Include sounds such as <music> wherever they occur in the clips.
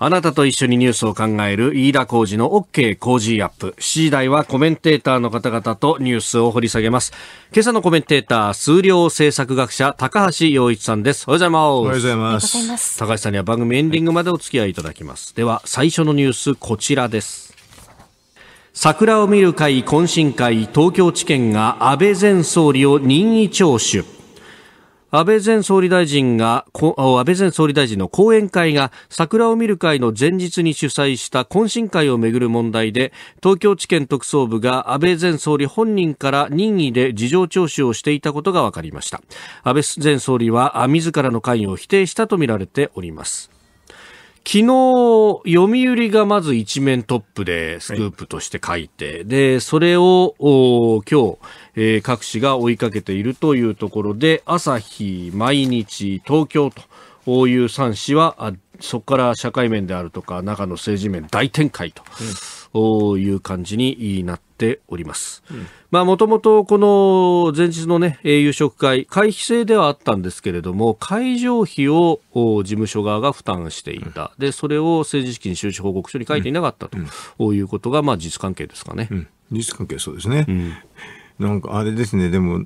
あなたと一緒にニュースを考える飯田浩司の OK 工事アップ。7時台はコメンテーターの方々とニュースを掘り下げます。今朝のコメンテーター、数量政策学者、高橋洋一さんです。おはようございます。おはようございます。高橋さんには番組エンディングまでお付き合いいただきます。では、最初のニュース、こちらです。桜を見る会懇親会、東京地検が安倍前総理を任意聴取。安倍前総理大臣が、安倍前総理大臣の講演会が桜を見る会の前日に主催した懇親会をめぐる問題で、東京地検特捜部が安倍前総理本人から任意で事情聴取をしていたことが分かりました。安倍前総理は自らの関与を否定したとみられております。昨日、読売がまず一面トップでスクープとして書いて、はい、で、それを今日、えー、各紙が追いかけているというところで、朝日、毎日、東京と、こういう3紙は、そこから社会面であるとか、中の政治面大展開と、うん、いう感じになっております。うん、まもともとこの前日のね、夕食会、会費制ではあったんですけれども、会場費を事務所側が負担していた。で、それを政治資金収支報告書に書いていなかったと、いうことが、まあ、事実関係ですかね。うん、事実関係そうですね。なんかあれですね、でも、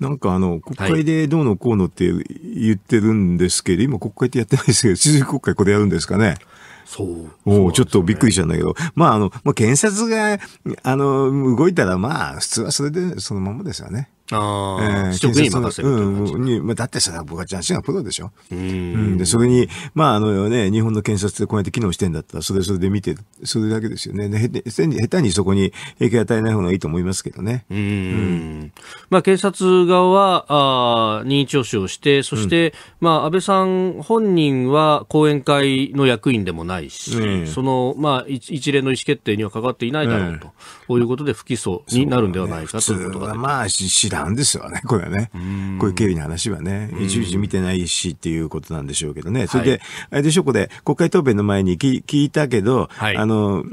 なんかあの、国会でどうのこうのって言ってるんですけど、はい、今国会ってやってないですけど、静岡国会これやるんですかね。そう。お、ね、ちょっとびっくりしたんだけど、まああの、検察が、あの、動いたらまあ、普通はそれでそのままですよね。ああ、職員任せるうん、まあ、だってさ、僕はジャがプロでしょ。うん。で、それに、まあ、あのね、日本の検察でこうやって機能してんだったら、それそれで見て、それだけですよね。ね下手にそこに影響与えない方がいいと思いますけどね。うんうん、まあ、警察側は、あ任意聴取をして、そして、うん、まあ、安倍さん本人は後援会の役員でもないし、うん、その、まあ一、一連の意思決定には関わっていないだろうと、うん、こういうことで不起訴になるんではないかということが。まあ、らなんですよね、<laughs> これはね。こういう経理の話はね、いちいち見てないしっていうことなんでしょうけどね。それで、はい、あれでしょ、これ、国会答弁の前に聞いたけど、はい、あの、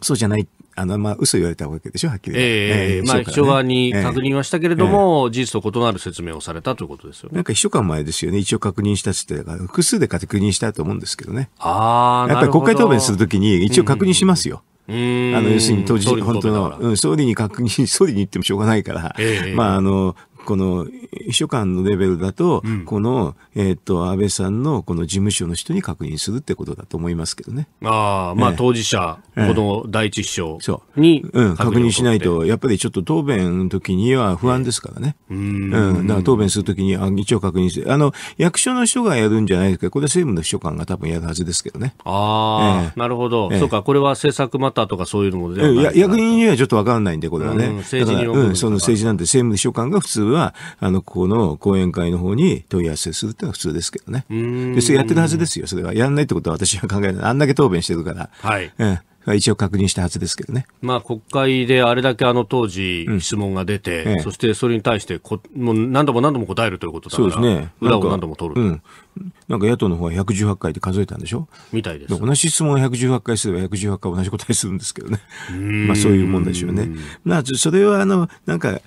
そうじゃない。あの、まあ、嘘言われたわけでしょ、はっきり。ええー、えー、まあ、秘書側に確認はしたけれども、えー、事実と異なる説明をされたということですよね。なんか秘書官前ですよね、一応確認したっつって、複数で確認したと思うんですけどね。ああ、やっぱり国会答弁するときに一応確認しますよ。うんうんうんあの要するに当時、本当の、うん、総理に確認、総理に言ってもしょうがないから、えまあ、あの、この秘書官のレベルだと、うん、この、えー、っと、安倍さんのこの事務所の人に確認するってことだと思いますけどね。ああ、まあ、当事者、えー、この第一秘書に、う、ん、確認しないと、やっぱりちょっと答弁の時には不安ですからね。うん。うん、だから答弁するときに、あ、一応確認する。あの、役所の人がやるんじゃないですか。これは政務の秘書官が多分やるはずですけどね。ああ、えー、なるほど。そうか、これは政策マターとかそういうのもではないいや、役人にはちょっとわからないんで、これはね。政治に、うん、その政治なんて政務秘書官が普通はは、あの、ここの講演会の方に問い合わせするってのは普通ですけどね。で、それやってるはずですよ、それは。やらないってことは私は考えない。あんだけ答弁してるから。はい。うん一応確認したはずですけどね、まあ、国会であれだけあの当時、質問が出て、うんええ、そしてそれに対してこもう何度も何度も答えるということだから、そうですね、裏を何度も取る、うん、なんか野党の方は118回で数えたんでしょみたいです同じ質問を118回すれば、118回同じ答えするんですけどね、まあそういうもんでしょうね。まあ、それはあのなんか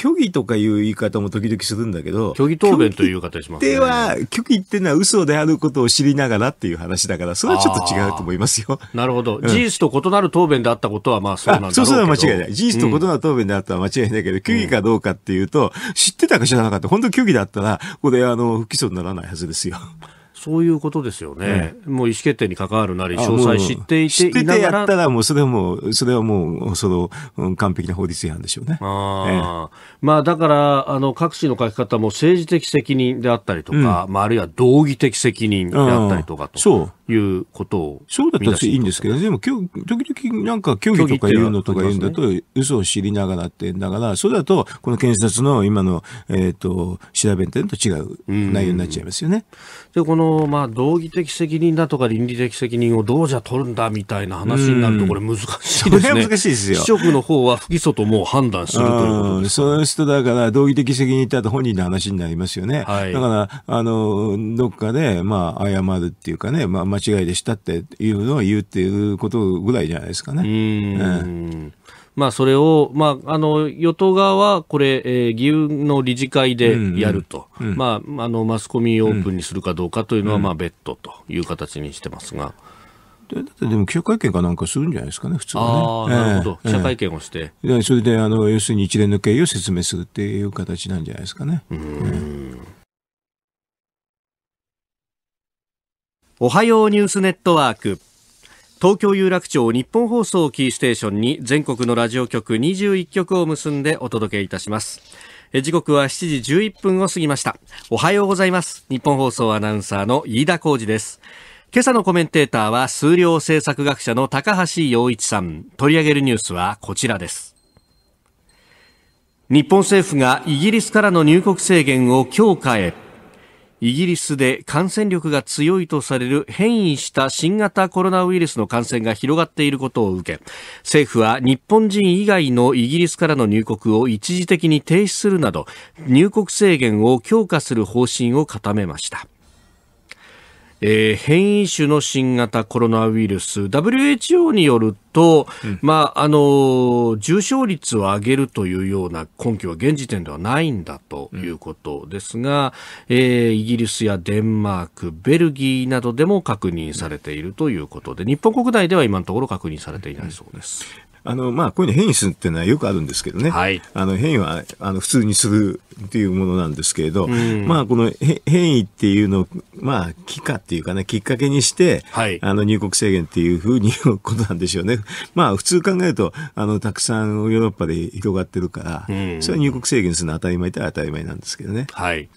虚偽とかいう言い方も時々するんだけど、虚偽答弁という言い方しますね。では、虚偽っていうのは嘘であることを知りながらっていう話だから、それはちょっと違うと思いますよ。なるほど、事実と異なる答弁であったことは、まあそうなんだろうそうそう間違いない。事実と異なる答弁であったのは間違いないけど、うん、虚偽かどうかっていうと、知ってたか知らなかった。本当虚偽だったら、ここであの、不起訴にならないはずですよ。そういうことですよね、もう意思決定に関わるなり、詳細知っていていながら。知っててやったら、もうそれはもう、それはもう、その、完璧な法律違反でしょうね。あええ、まあ、だから、あの、各地の書き方も政治的責任であったりとか、うん、まあ、あるいは道義的責任であったりとかと。そう。いうことを。そうだったらいいんですけど、でも、時々なんか競技とか言うのとか言うんだと、嘘を知りながらってだから、それだと、この検察の今の、えっ、ー、と、調べてると違う内容になっちゃいますよね。で、この、まあ、道義的責任だとか倫理的責任をどうじゃ取るんだみたいな話になると、これ難しいですね。れ難しいですよ。職の方は不起訴ともう判断するということです、そうすると、だから、道義的責任ってあと本人の話になりますよね。はい、だから、あの、どっかで、まあ、謝るっていうかね、まあ、間違いでしたっていうのは言うっていうことぐらいじゃないですかね。うんまあ、それを、まあ、あの与党側はこれ、えー、議運の理事会でやると、うんうん、まあ、あのマスコミオープンにするかどうかというのは、うん、まあ、別途という形にしてますが。だってでも記者会見かなんかするんじゃないですかね、普通はね。なるほど、えー、記者会見をして。それであの、要するに一連の経緯を説明するっていう形なんじゃないですかね。うん、えーおはようニュースネットワーク東京有楽町日本放送キーステーションに全国のラジオ局21局を結んでお届けいたします時刻は7時11分を過ぎましたおはようございます日本放送アナウンサーの飯田浩二です今朝のコメンテーターは数量政策学者の高橋洋一さん取り上げるニュースはこちらです日本政府がイギリスからの入国制限を強化へイギリスで感染力が強いとされる変異した新型コロナウイルスの感染が広がっていることを受け政府は日本人以外のイギリスからの入国を一時的に停止するなど入国制限を強化する方針を固めました。えー、変異種の新型コロナウイルス WHO によると、うん、まああの重症率を上げるというような根拠は現時点ではないんだということですが、うん、えー、イギリスやデンマークベルギーなどでも確認されているということで日本国内では今のところ確認されていないそうです、あの、まあ、こういうの変異するっていうのはよくあるんですけどね。はい、あの、変異は、あの、普通にするっていうものなんですけれど、うん、まあ、この変異っていうのを、まあ、帰化っていうかね、きっかけにして、はい、あの、入国制限っていうふうに言うことなんでしょうね。<laughs> まあ、普通考えると、あの、たくさんヨーロッパで広がってるから、うん、それは入国制限するのは当たり前って当たり前なんですけどね。はい。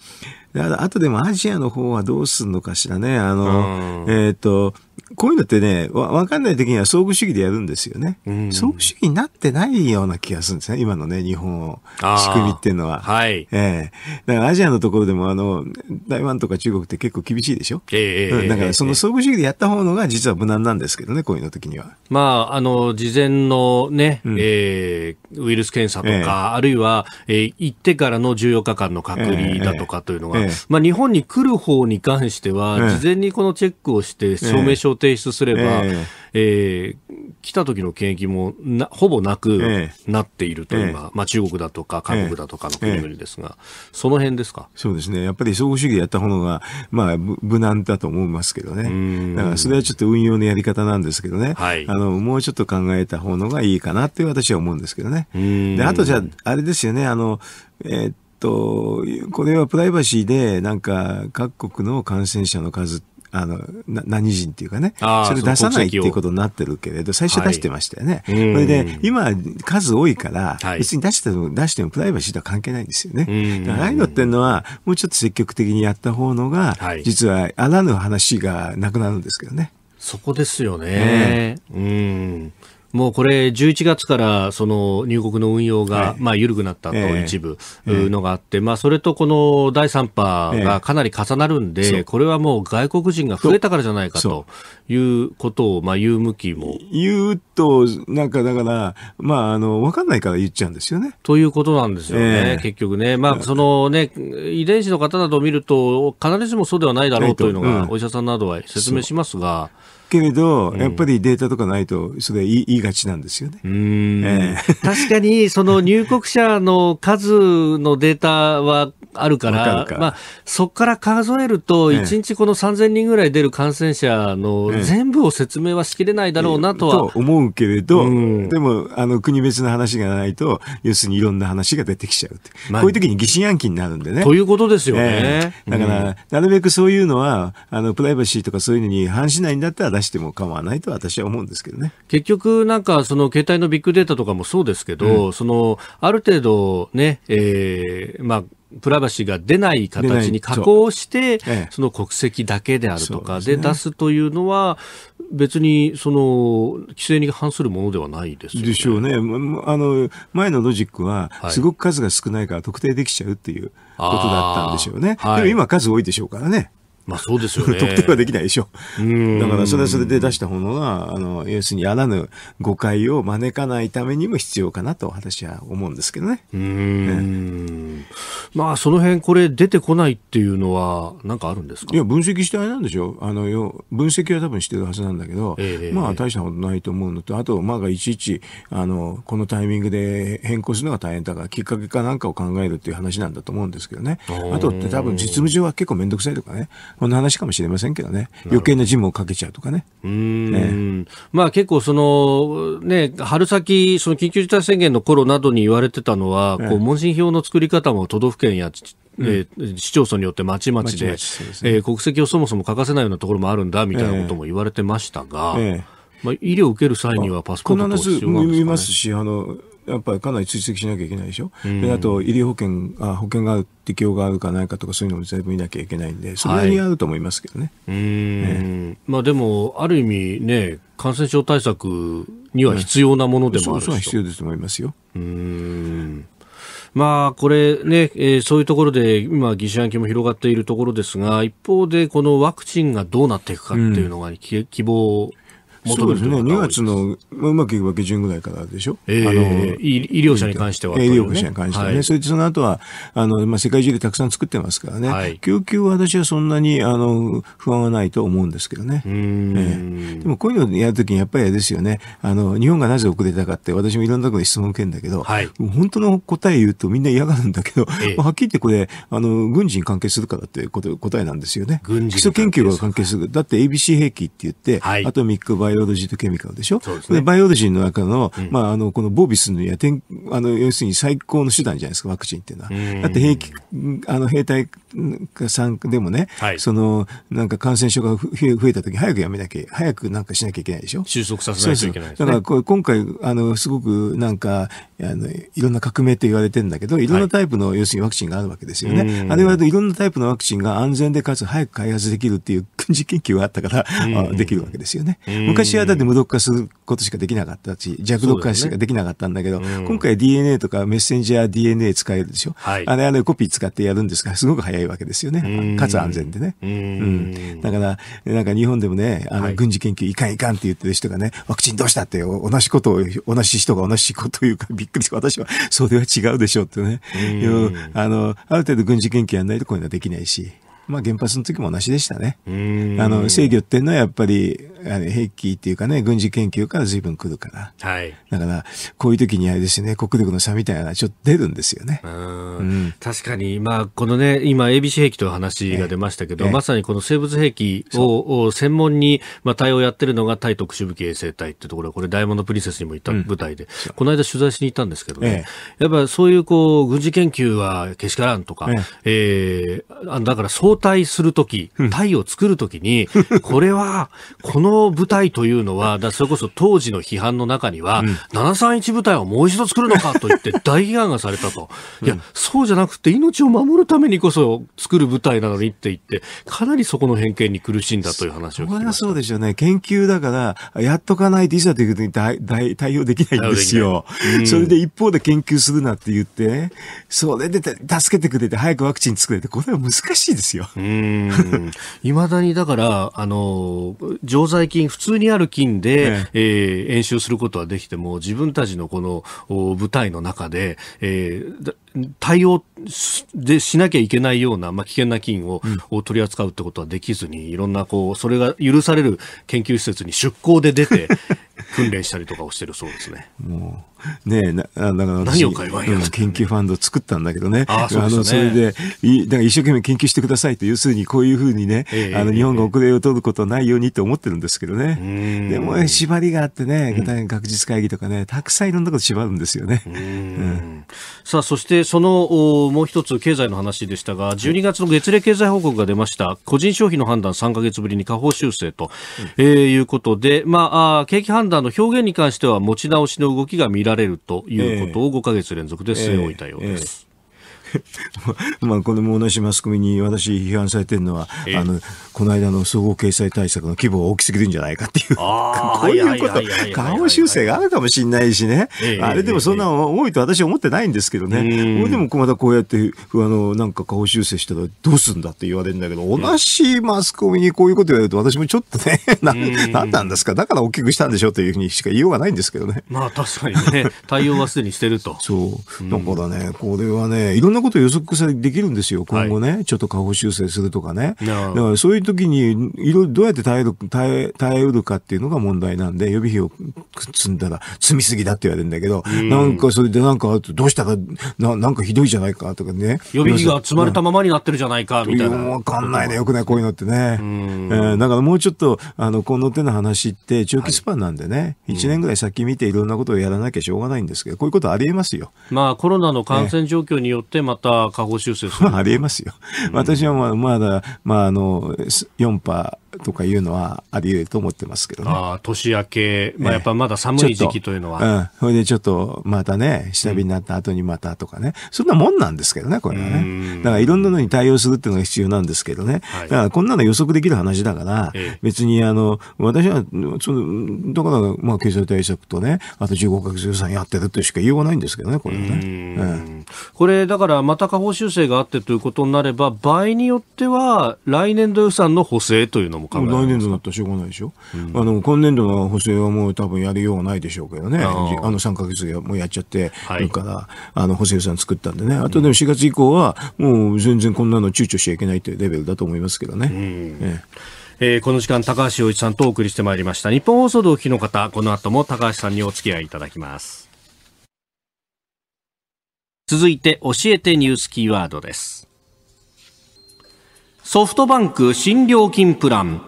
あとでもアジアの方はどうすんのかしらね。あの、えっ、と、こういうのってね、わ、かんない時には相互主義でやるんですよね。うん、相互主義になってないような気がするんですね。今のね、日本を、仕組みっていうのは。はい。ええー、だからアジアのところでも、あの、台湾とか中国って結構厳しいでしょ。ええー、だからその相互主義でやった方のが実は無難なんですけどね、こういうの時には。まあ、あの、事前のね、ええー、ウイルス検査とか、えー、あるいは、えー、行ってからの14日間の隔離だとかというのが、ええ、まあ、日本に来る方に関しては、事前にこのチェックをして証明書を提出すれば、ええー、来た時の検疫もなほぼなくなっていると今、まあ、中国だとか韓国だとかの国々ですが、その辺ですかそうですね、やっぱり相互主義でやった方が、まあ、無難だと思いますけどね、だからそれはちょっと運用のやり方なんですけどね、はい、あのもうちょっと考えた方のがいいかなって私は思うんですけどね。であとじゃあ、あれですよね、あのえー、と、これはプライバシーで、なんか、各国の感染者の数、あの、な何人っていうかね、それ出さないっていうことになってるけれど、最初出してましたよね。はい、それで、今、数多いから、はい、別に出しても、出してもプライバシーとは関係ないんですよね。だから、ああいうのっていうのは、もうちょっと積極的にやった方のが、はい、実は、あらぬ話がなくなるんですけどね。そこですよね。ねうん。もうこれ、11月からその入国の運用がまあ緩くなったと、一部のがあって、まあ、それとこの第3波がかなり重なるんで、これはもう外国人が増えたからじゃないかということをまあ言う向きも。言うと、なんかだから、まあ、あの分かんないから言っちゃうんですよね。ということなんですよね、結局ね。まあ、そのね、遺伝子の方などを見ると、必ずしもそうではないだろうというのが、お医者さんなどは説明しますが。けれど、やっぱりデータとかないと、それ言い言いがちなんですよね。えー、<laughs> 確かに、その入国者の数のデータはあるから、かまあ、そこから数えると、1日この3000人ぐらい出る感染者の全部を説明はしきれないだろうなとは。と思うけれど、うん、でもあの国別の話がないと、要するにいろんな話が出てきちゃうまあ、こういう時に疑心暗鬼になるんでね。ということですよね。えだから、うん、なるべくそういうのは、あのプライバシーとかそういうのに反しないんだったら出しても構わないと私は思うんですけどね。結局、なんかその携帯のビッグデータとかもそうですけど、うん、そのある程度ね、えー、まあプライバシーが出ない形に加工して、その国籍だけであるとかで出すというのは、別にその規制に反するものではないです、ね、でしょうね、あの前のロジックは、すごく数が少ないから特定できちゃうっていうことだったんでしょうね、はい、でも今、数多いでしょうからね。まあそうですよね。特 <laughs> 定はできないでしょ。うだからそれはそれで出したものが、あの、要するにあらぬ誤解を招かないためにも必要かなと私は思うんですけどね。うん、ね、まあその辺これ出てこないっていうのは何かあるんですかいや、分析してあれなんでしょう。あの、分析は多分してるはずなんだけど、えー、まあ大したことないと思うのと、あと、まあいちいち、あの、このタイミングで変更するのが大変だから、きっかけかなんかを考えるっていう話なんだと思うんですけどね。あとって多分実務上は結構面倒くさいとかね。この話かもしれませんけどね、余計なジムをかけちゃうとかね。うん、ね、まあ、結構その、ね、春先、その緊急事態宣言の頃などに言われてたのは、こう問診票の作り方も都道府県やえー、市町村によってまちまちでえ国籍をそもそも書かせないようなところもあるんだみたいなことも言われてましたが。えええまあ、医療を受ける際にはパスポート必要なんですか、ね、必ず見ますし、あの、やっぱりかなり追跡しなきゃいけないでしょ。うん、であと、医療保険、あ保険がある、適用があるかないかとか、そういうのも全部見なきゃいけないんで、それにあると思いますけどね。はい、ね、まあでも、ある意味ね、感染症対策には必要なものでもあるし、ね、必要だと思いますよ。うんまあ、これね、えー、そういうところで、今、疑心暗鬼も広がっているところですが、一方で、このワクチンがどうなっていくかっていうのが、うん、希望求めるそうですね、2月のうまくいけば下旬ぐらいからでしょ、えー、あの医療者に関しては、ね、医療者に関してはね、はい、それでその後はあの、まあ、世界中でたくさん作ってますからね、はい、救急は私はそんなにあの不安はないと思うんですけどね、えー、でもこういうのをやるときに、やっぱりですよねあの、日本がなぜ遅れたかって、私もいろんなところで質問を受けるんだけど、はい、本当の答え言うとみんな嫌がるんだけど、<laughs> えー、はっきり言ってこれあの、軍事に関係するからってこと答えなんですよね。軍事基礎研究が関係する。だって ABC 兵器って言って、アトミック・バイバイオロジーとケミカルでしょ。そうですね。バイオロジーの中の、うん、まあ、あの、このボービスのやん、あの、要するに最高の手段じゃないですか、ワクチンっていうのは。だって兵器、あの、兵隊さんでもね、はい、その、なんか感染症が増えた時、早くやめなきゃ、早くなんかしなきゃいけないでしょ。収束させないといけない、ね、だから、今回、あの、すごくなんか、あの、いろんな革命って言われてるんだけど、いろんなタイプの、はい、要するにワクチンがあるわけですよね。あれはいろんなタイプのワクチンが安全でかつ早く開発できるっていう軍事研究があったから、できるわけですよね。昔昔はだって無毒化することしかできなかったし、弱毒化しかできなかったんだけど、ねうん、今回 DNA とかメッセンジャー DNA 使えるでしょ。はい、あれあれコピー使ってやるんですが、すごく早いわけですよね。かつ安全でね。うん。だから、なんか日本でもね、あの、軍事研究いかんいかんって言ってる人がね、ワクチンどうしたって同じことを、同じ人が同じこと言うか <laughs> びっくりして、私はそれは違うでしょうってね。うあの、ある程度軍事研究やらないとこういうのはできないし。まあ、原発の時も同じでしたね。あの制御っていうのはやっぱりあの兵器っていうかね軍事研究から随分来るから、はい、だからこういう時にあれですね国力の差みたいなちょっと出るんですよね。うん、確かに、まあ、このね今 ABC 兵器という話が出ましたけど、まさにこの生物兵器を専門に、まあ、対応やってるのが対特殊武器衛生隊っていうところこれダイヤモンド・プリンセスにも行った舞台で、うん、この間取材しに行ったんですけどね、やっぱそういうこう軍事研究はけしからんとか、ええー、だから想体するとき、体を作るときに、<laughs> これは、この部隊というのは、だそれこそ当時の批判の中には、うん、731部隊をもう一度作るのかと言って <laughs> 大批判がされたと。いや、そうじゃなくて命を守るためにこそ作る部隊なのにって言って、かなりそこの偏見に苦しんだという話を聞きました。そそうですよね。研究だから、やっとかないといざということに対対応できないんですよ。うん、それで一方で研究するなって言って、それで助けてくれて早くワクチン作れて、これは難しいですよ。よ。いま <laughs> だにだから、あの、常在菌、普通にある菌で、ええー、演習することはできても、自分たちのこの舞台の中で、えー、対応でしなきゃいけないような、まあ、危険な菌をうん、を取り扱うってことはできずに、いろんな、こう、それが許される研究施設に出向で出て、<laughs> 訓練したりとかをしてるそうですね。もう <laughs> ねなだから私、うん、研究ファンド作ったんだけどね、あ、ね、のそれでいだから一生懸命研究してくださいと要するにこういうふうにね、えー、あの日本が遅れを取ることないようにと思ってるんですけどね、えー、でも縛りがあってね、学術会議とかね、たくさんいろんなこと縛るんですよね。うん、さあそしてそのもう一つ経済の話でしたが、12月の月例経済報告が出ました、個人消費の判断3か月ぶりに下方修正と、うん、えー、いうことで、まあ、景気判断の表現に関しては持ち直しの動きが見られられるということを5か月連続で据え置いたようです。えーえー <laughs> まあこれも同じマスコミに私批判されてるのは、えー、あのこの間の総合経済対策の規模が大きすぎるんじゃないかっていう <laughs> こういうこと下修正があるかもしれないしね、えー、あれでもそんな多いと私は思ってないんですけどね、えー、でもまたこうやってあのなんか顔修正したらどうすんだって言われるんだけど同じマスコミにこういうこと言われると私もちょっとね何なんですかだから大きくしたんでしょというふうにしか言いようがないんですけどね。まあ確かにね対応はすでにしてると。そうだからねこれはねいろんなこと予測できるんですよ。今後ね、はい、ちょっと下方修正するとかね。だからそういう時に、いろいろどうやって耐える、耐え、耐えうるかっていうのが問題なんで、予備費を積んだら、積みすぎだって言われるんだけど、んなんかそれでなんか、どうしたら、ななんかひどいじゃないかとかね。予備費が積まれたままになってるじゃないか、みたいな。わかんないね。よくない、こういうのってね。えー、だからもうちょっと、あの、この手の話って、長期スパンなんでね、はい、1年ぐらい先見ていろんなことをやらなきゃしょうがないんですけど、こういうことありえますよ。まあ、コロナの感染状況によって、また下方修正する <laughs> ありえますよ。私はまだ、まあ、あの、4波とかいうのはあり得ると思ってますけどね。年明け、まあ、やっぱまだ寒い時期というのは。えー、うん。それでちょっと、またね、下火になった後にまたとかね。そんなもんなんですけどね、これはね。だからいろんなのに対応するっていうのが必要なんですけどね。はい、だからこんなの予測できる話だから、えー、別にあの、私は、その、だから、まあ、経済対策とね、あと15か月予算やってるとしか言いようがないんですけどね、これはね。うん、これ、だから、また下方修正があってということになれば、場合によっては、来年度予算の補正というのもも考え来年度だったらしょうがないでしょ、うん、あの今年度の補正はもう多分やりようがないでしょうけどね、あの3か月でもうやっちゃって、るからあの補正予算作ったんでね、あとでも4月以降は、もう全然こんなの躊躇しちゃいけないというレベルだと思いますけどね。えええー、この時間高橋洋一さんとお送りしてまいりました日本放送でお聞きの方この後も高橋さんにお付き合いいただきます続いて教えてニュースキーワードですソフトバンク新料金プラン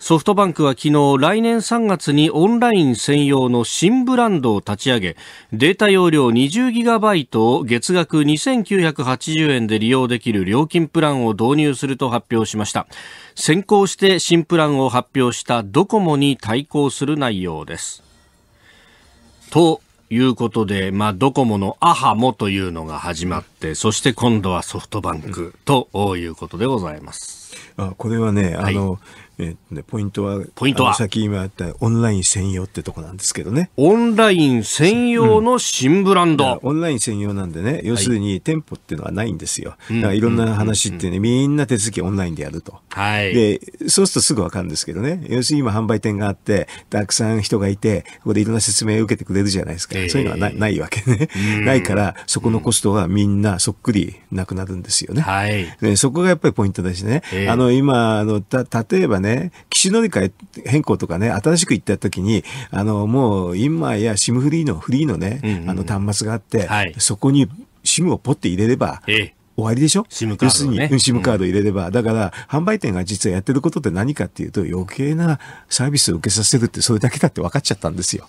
ソフトバンクは昨日来年3月にオンライン専用の新ブランドを立ち上げデータ容量 20GB を月額2980円で利用できる料金プランを導入すると発表しました先行して新プランを発表したドコモに対抗する内容ですということで、まあ、ドコモのアハモというのが始まって、そして今度はソフトバンクということでございます。あこれはね、あの、えね、ポイントは、ポイントは、さっき今あったオンライン専用ってとこなんですけどね。オンライン専用の新ブランド。うん、オンライン専用なんでね、要するに店舗っていうのはないんですよ。はい、いろんな話ってね、みんな手続きオンラインでやると。はい。で、そうするとすぐわかるんですけどね。要するに今販売店があって、たくさん人がいて、ここでいろんな説明を受けてくれるじゃないですか。えー、そういうのはないないわけね。ないから、そこのコストはみんなそっくりなくなるんですよね。はい。そこがやっぱりポイントですね。えー、あの、今、あの、た、例えばね、ね、機種乗り換え変更とかね、新しく行った時に、あの、もう、インマ今や SIM フリーの、フリーのね、うんうん、あの、端末があって、はい、そこに SIM をポッて入れれば、ええ、終わりでしょシムカード、ね、要するに、うん、シムカード入れれば、だから、販売店が実はやってることって何かっていうと、余計なサービスを受けさせるって、それだけだって分かっちゃったんですよ。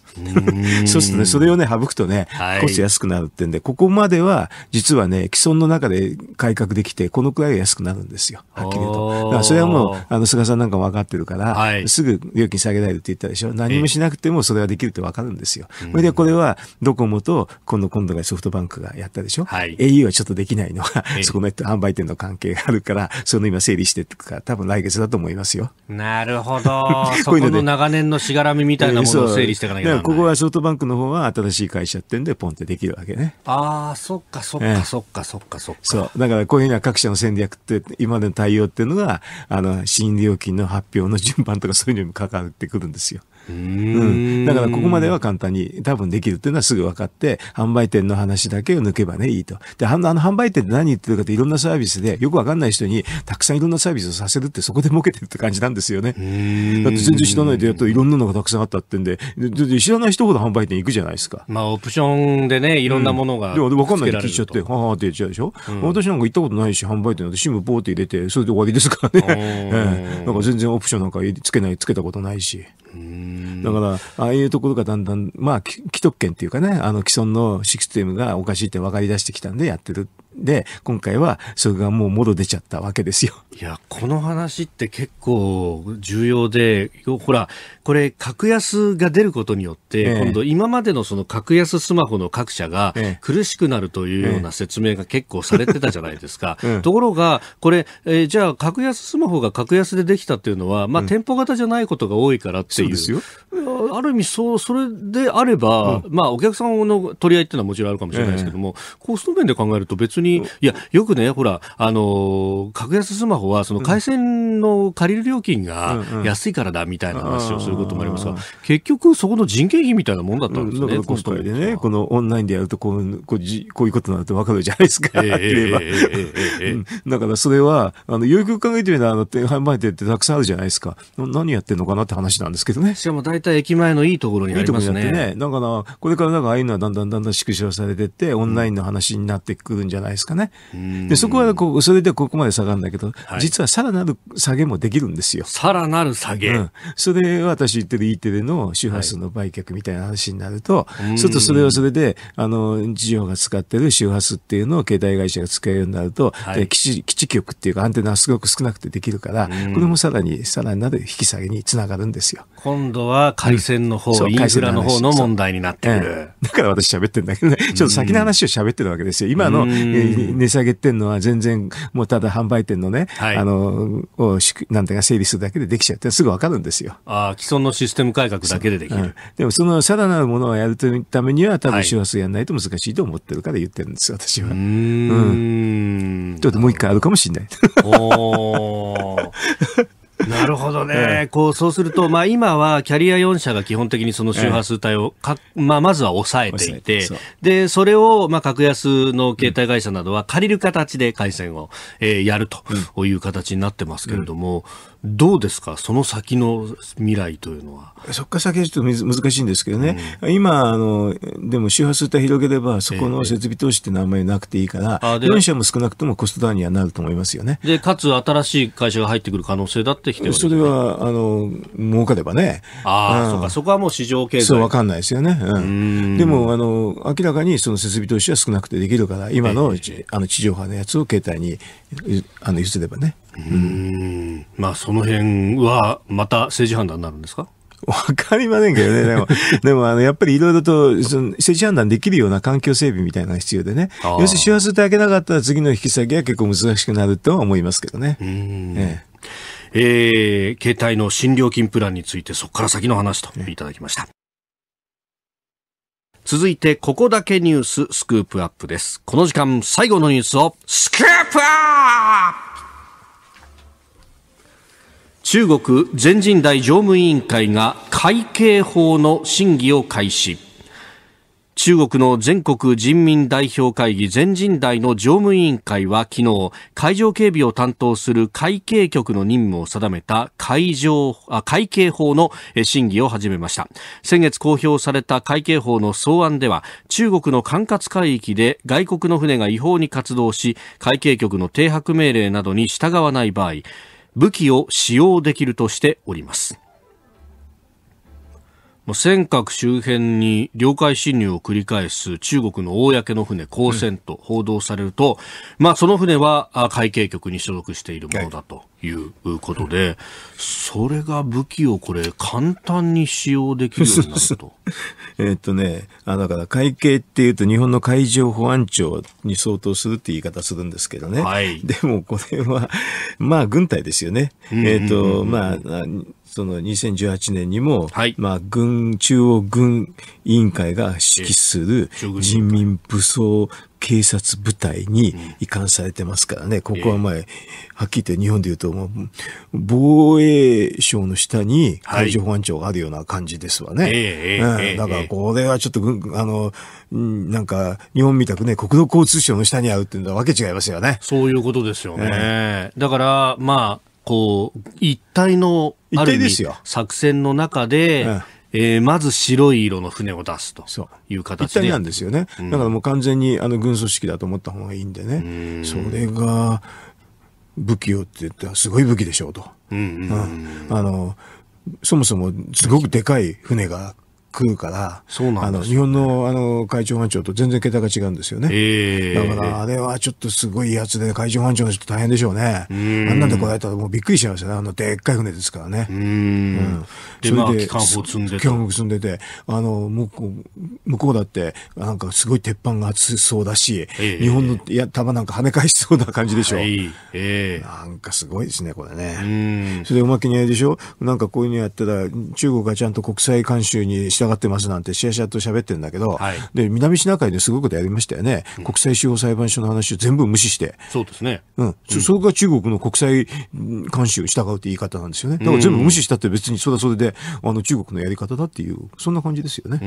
うそうするとね、それをね、省くとね、はい、コスト安くなるってんで、ここまでは、実はね、既存の中で改革できて、このくらいは安くなるんですよ。はっきりと。だから、それはもう、あの、菅さんなんかも分かってるから、はい、すぐ料金下げられるって言ったでしょ何もしなくてもそれはできるって分かるんですよ。それで、これは、ドコモと、今度、今度がソフトバンクがやったでしょ、はい、?au はちょっとできないのは、そこの販売店の関係があるから、その今整理していくから、多分来月だと思いますよ。なるほど。<laughs> そこの長年のしがらみみたいなものを整理していかなきゃならない。ここはソフトバンクの方は新しい会社ってんで、ポンってできるわけね。ああ、そっかそっかそっかそっかそっか。そう。だからこういうふうは各社の戦略って、今までの対応っていうのが、あの、新料金の発表の順番とかそういうのにも関わってくるんですよ。うん、だからここまでは簡単に多分できるっていうのはすぐ分かって販売店の話だけを抜けばねいいとであの販売店って何言ってるかっていろんなサービスでよく分かんない人にたくさんいろんなサービスをさせるってそこで儲けてるって感じなんですよねだって全然知らないでやっといろんなのがたくさんあったってんで知らない人ほど販売店行くじゃないですかまあオプションでねいろんなものが、うん、でも分かんないて聞いちゃってははって言っちゃうでしょ、うん、私なんか行ったことないし販売店でシムポーって入れてそれで終わりですからね、<laughs> ええ、なんか全然オプションなんかつけないつけたことないしだから、ああいうところがだんだん、まあ、既得権っていうかね、あの既存のシステムがおかしいって分かり出してきたんでやってるで、今回はそれがもうもろ出ちゃったわけですよ。いや、この話って結構重要で、ほら、これ、格安が出ることによって、えー、今度、今までのその格安スマホの各社が苦しくなるというような説明が結構されてたじゃないですか。<laughs> うん、ところが、これ、えー、じゃあ、格安スマホが格安でできたっていうのは、まあ、店舗型じゃないことが多いからっていう。うん、ある意味、そう、それであれば、うん、まあ、お客さんの取り合いっていうのはもちろんあるかもしれないですけども、コスト面で考えると別にに、いや、よくね、ほら、あの、格安スマホは、その回線の借りる料金が安いからだみたいな話をすることもありますが、結局、そこの人件費みたいなもんだったんですね、うん、コストでね、このオンラインでやるとこう、こうじこういうことになると分かるじゃないですか、だからそれは、あのよく考えてみたら、あの販売店ってたくさんあるじゃないですか、何やってんのかなって話なんですけどね。しかも大体駅前のいいところにありますね。ねだから、これからなんかああいうのはだんだんだんだん縮小されてって、オンラインの話になってくるんじゃないないですかね。で、そこはこう、それでここまで下がるんだけど、はい、実はさらなる下げもできるんですよ。さらなる下げ、うん、それは私言ってる E テレの周波数の売却みたいな話になると、ちょっとそれはそれで、あの、事業が使ってる周波数っていうのを携帯会社が使えるようになると、はい、基地、基地局っていうかアンテナはすごく少なくてできるから、これもさらに、さらなる引き下げにつながるんですよ。今度は回線の方、うん、インフラの方の問題になってくる。だから私喋ってんだけどね、ちょっと先の話を喋ってるわけですよ。今の、え値下げってんのは全然、もうただ販売店のね、はい、あの、をしなんていうか整理するだけでできちゃってすぐわかるんですよ。ああ、既存のシステム改革だけでできる。うん、でもそのさらなるものをやるためには多分周波数やらないと難しいと思ってるから言ってるんです、私は。うん,、うん。ちょっともう一回あるかもしれない。おー。<laughs> <laughs> なるほどね、えこうそうすると、まあ、今はキャリア4社が基本的にその周波数帯をか、えまあ、まずは抑えていて、そでそれを、まあ、格安の携帯会社などは借りる形で回線を、えー、やるという形になってますけれども、うん、どうですか、その先の未来というのは。そこから先はちょっと難しいんですけどね、うん、今あの、でも周波数帯広げれば、そこの設備投資っていうのはあんまりなくていいから、えー、4社も少なくともコストダウンにはなると思いますよね。でかつ新しい会社が入ってくる可能性だってきてそれは、あの、儲かればね。ああ、そうか、そこはもう市場経済。そう、わかんないですよね。うん。でも、あの、明らかにその設備投資は少なくてできるから、今の、あの、地上波のやつを携帯に、あの、譲ればね。うん。まあ、その辺は、また政治判断になるんですかわかりませんけどね。でも、<laughs> でもあのやっぱりいろいろとその政治判断できるような環境整備みたいなのが必要でね。要するに周波数ってあけなかったら次の引き下げは結構難しくなるとは思いますけどね。えええー、携帯の新料金プランについてそこから先の話といただきました。続いて、ここだけニューススクープアップです。この時間、最後のニュースをスクープアップ中国全人代常務委員会が会計法の審議を開始中国の全国人民代表会議全人代の常務委員会は昨日海上警備を担当する会計局の任務を定めた会場あ会計法の審議を始めました先月公表された会計法の草案では中国の管轄海域で外国の船が違法に活動し会計局の停泊命令などに従わない場合武器を使用できるとしております尖閣周辺に領海侵入を繰り返す中国の公の船、公船と報道されると、うん、まあ、その船は海警局に所属しているものだということで、はい、それが武器をこれ、簡単に使用できるようになると。<laughs> えっとね、あだから海警っていうと日本の海上保安庁に相当するって言い方するんですけどね。はい、でもこれは、まあ軍隊ですよね。えっ、と、まあ、その2018年にも、はい、まあ、軍、中央軍委員会が指揮する人民武装警察部隊に移管されてますからね、ここは前、はっきり言って日本で言うと、もう防衛省の下に海上保安庁があるような感じですわね。うん、だから、これはちょっと、あの、なんか、日本みたくね、国土交通省の下にあるっていうのはわけ違いますよね。そういうことですよね。えー、だから、まあ、こう一体のある意味作戦の中で、えー、まず白い色の船を出すという形で一体なんですよね、うん、だからもう完全にあの軍組織だと思った方がいいんでねそれが武器をって言ったらすごい武器でしょうと、うん、あのそもそもすごくでかい船が食うから、そうなん、ね、あの日本のあの海上保安庁と全然桁が違うんですよね、えー、だからあれはちょっとすごいやつで、海上保安庁の人大変でしょうね、うんあんなんで来られたらもうびっくりしちゃいましたね、あのでっかい船ですからね。うんうんで、それで、まあ、積んでて。積んでて、あの向こう向こうだって、なんかすごい鉄板が厚そうだし、えー、日本のや弾なんか跳ね返しそうな感じでしょ。はいえー、なんかすごいですね、これね。うんそれでおまけにあれでしょ、なんかこういうのやったら、中国がちゃんと国際慣習にし従上がってますなんてしゃしゃと喋ってるんだけど、はい、で南シナ海ですごいことやりましたよね、うん、国際司法裁判所の話を全部無視して、そうですね、うん、そこが中国の国際慣習を従うって言い方なんですよね、だから全部無視したって、別にそれはそれであの中国のやり方だっていう、そんな感じですよね。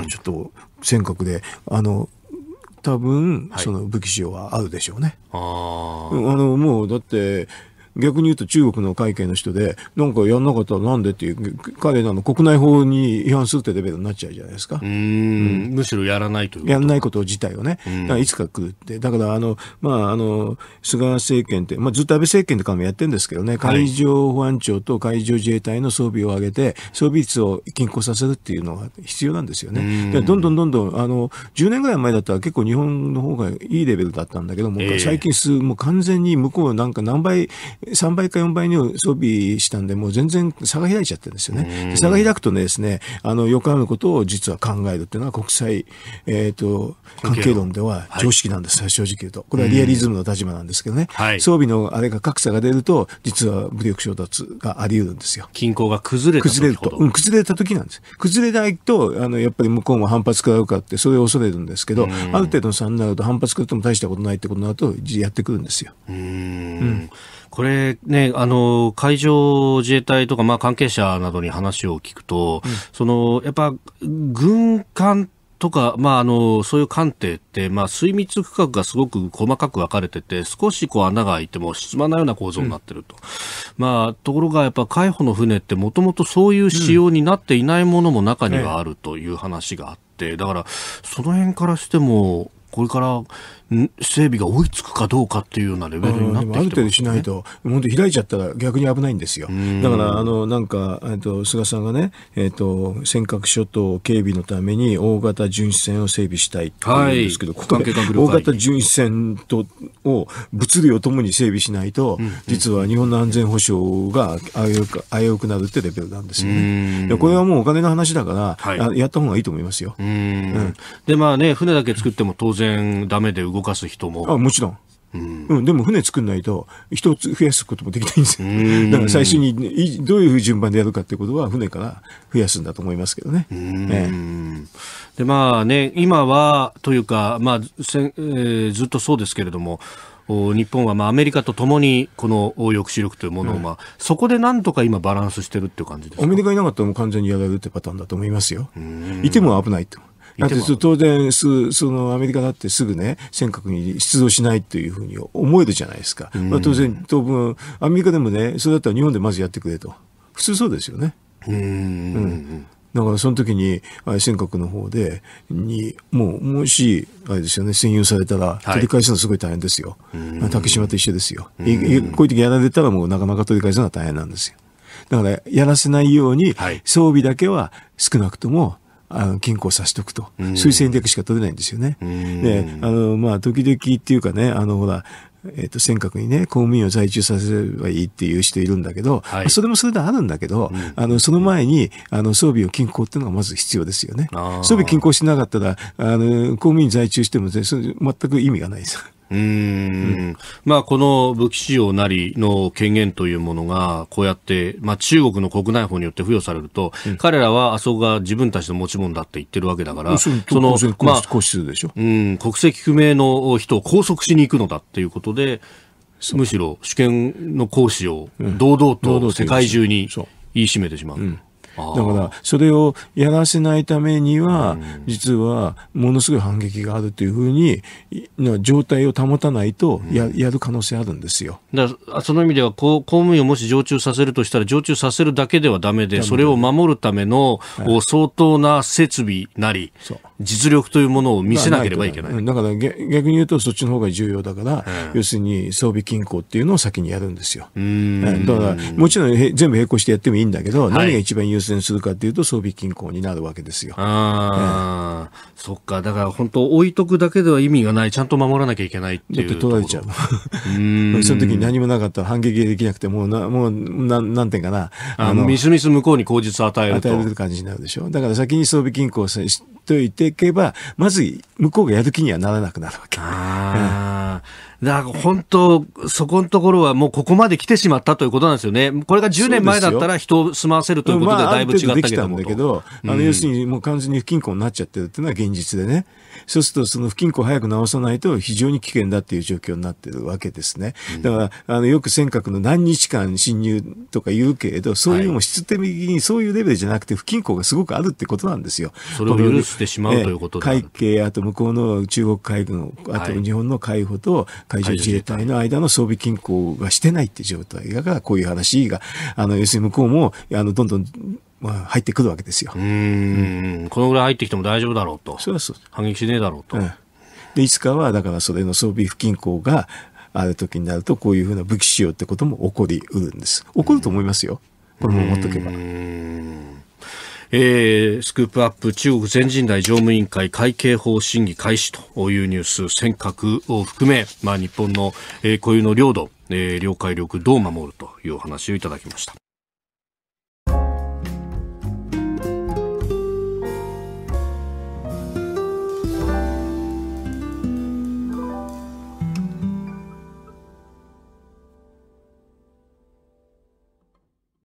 うん、ちょっと尖閣であの多分、はい、その武器使用はあるでしょうね。ああのもうだって逆に言うと中国の会計の人で、なんかやんなかったらなんでっていう、彼らの国内法に違反するってレベルになっちゃうじゃないですか。うん、むしろやらないというやらないこと自体をね。いつか来るって。だから、あの、まあ、あの、菅政権って、まあ、ずっと安倍政権とかもやってるんですけどね、海上保安庁と海上自衛隊の装備を上げて、装備率を均衡させるっていうのが必要なんですよね。どんどんどんどん、あの、10年ぐらい前だったら結構日本の方がいいレベルだったんだけども、えー、最近数、もう完全に向こうなんか何倍3倍か4倍に装備したんで、もう全然差が開いちゃってるんですよね。差が開くとね、ですね、あの、よくあることを実は考えるっていうのは国際、えっ、ー、と、関係論では常識なんです、はい、正直言うと。これはリアリズムの立場なんですけどね。はい、装備のあれが格差が出ると、実は武力衝突があり得るんですよ。均衡が崩れ崩れると。うん、崩れた時なんです。崩れないと、あの、やっぱり向こうも反発食らうかって、それを恐れるんですけど、ある程度の差になると反発食らっても大したことないってことになると、やってくるんですよ。うんうんこれね、あの、海上自衛隊とか、まあ、関係者などに話を聞くと、うん、その、やっぱ、軍艦とか、まあ、あの、そういう艦艇って、まあ、水密区画がすごく細かく分かれてて、少しこう穴が開いても進まないような構造になってると。うん、まあ、ところがやっぱ海保の船ってもともとそういう仕様になっていないものも中にはあるという話があって、だから、その辺からしても、これから整備が追いつくかどうかっていうようなレベルになってきて、ね、ある程度しないと、本当開いちゃったら逆に危ないんですよ。だから、あの、なんか、えっと、菅さんがね、えっと、尖閣諸島警備のために大型巡視船を整備したいって言うんですけど、はい、ここ大型巡視船とを物流をともに整備しないと、うんうん、実は日本の安全保障が危うく危うくなるってレベルなんですよね。これはもうお金の話だから、はい、やった方がいいと思いますよ。うん、で、まあね、船だけ作っても当然だめで動動かす人も。あもちろん。うん、うん、でも船作んないと人つ増やすこともできないんですよ。だから最初にどういう順番でやるかってことは船から増やすんだと思いますけどね。でまあね今はというか、まあせえー、ずっとそうですけれども日本はまあアメリカとともにこの抑止力というものを、まあ、うん、そこでなんとか今バランスしてるっていう感じですかアメリカいなかったらもう完全にやられるってパターンだと思いますよ。いても危ないと。だって当然すそのアメリカだってすぐね尖閣に出動しないというふうに思えるじゃないですか、まあ、当然当分アメリカでもねそれだったら日本でまずやってくれと普通そうですよね。うん、うんだからその時に、尖閣の方で、に、もう、もし、あれですよね、占有されたら、取り返すのすごい大変ですよ。はい、竹島と一緒ですよ。こういう時やられたらもうなかなか取り返すのは大変なんですよ。だから、やらせないように、装備だけは少なくとも、あの金衡させしとくと、推薦そういう戦略しか取れないんですよね。で、あの、まあ、時々っていうかね、あの、ほら、えっ、ー、と、尖閣にね、公務員を在住させればいいっていう人いるんだけど、はい、それもそれであるんだけど、うん、あの、その前に、あの、装備を均衡っていうのがまず必要ですよね。装備均衡しなかったら、あの、公務員在住しても、ね、全く意味がないです。うんまあ、この武器使用なりの権限というものが、こうやって、まあ、中国の国内法によって付与されると、うん、彼らはあそこが自分たちの持ち物だって言ってるわけだから、その、まあ、うん、国籍不明の人を拘束しに行くのだっていうことで、むしろ主権の行使を堂々と世界中に言い占めてしまう。うんだからそれをやらせないためには、実はものすごい反撃があるというふうに状態を保たないとや,、やる可能性あるんですよだその意味では公務員をもし常駐させるとしたら常駐させるだけではだめでそれを守るための相当な設備なり。はい実力というものを見せなければいけない。ないだから逆に言うとそっちの方が重要だから、要するに装備均衡っていうのを先にやるんですよ。だからもちろん全部並行してやってもいいんだけど、はい、何が一番優先するかっていうと装備均衡になるわけですよ。ああ、そっか。だから本当置いとくだけでは意味がない。ちゃんと守らなきゃいけないっていう。だって取られちゃう。う <laughs> その時に何もなかったら反撃できなくてもうな、もうななんていうかな。あの、みすみす向こうに口実与える与える感じになるでしょ。だから先に装備均衡しておいて、いけば、まず向こうがやる気にはならなくなるわけ。あだから本当、そこのところはもうここまで来てしまったということなんですよね。これが10年前だったら人を住まわせるということでだいぶ違ったけどきたんだけど、あの要するにもう完全に不均衡になっちゃってるっていうのは現実でね。そうするとその不均衡を早く直さないと非常に危険だっていう状況になってるわけですね。だから、あの、よく尖閣の何日間侵入とか言うけれど、そういうのも質的にそういうレベルじゃなくて不均衡がすごくあるってことなんですよ。それを許してしまうということで海警、あと向こうの中国海軍、あと日本の海保と海上自衛隊の間の装備均衡がしてないって状態が、こういう話が、あの、要するに向こうも、あの、どんどんまあ、入ってくるわけですよ。うん、このぐらい入ってきても大丈夫だろうと。そうそう。反撃しねえだろうと。うん、で、いつかは、だからそれの装備不均衡がある時になると、こういうふうな武器使用ってことも起こりうるんです。起こると思いますよ。これも持っとけば。えー、スクープアップ中国全人代常務委員会会計法審議開始というニュース尖閣を含め、まあ、日本の、えー、固有の領土、えー、領海力どう守るというお話をいただきました。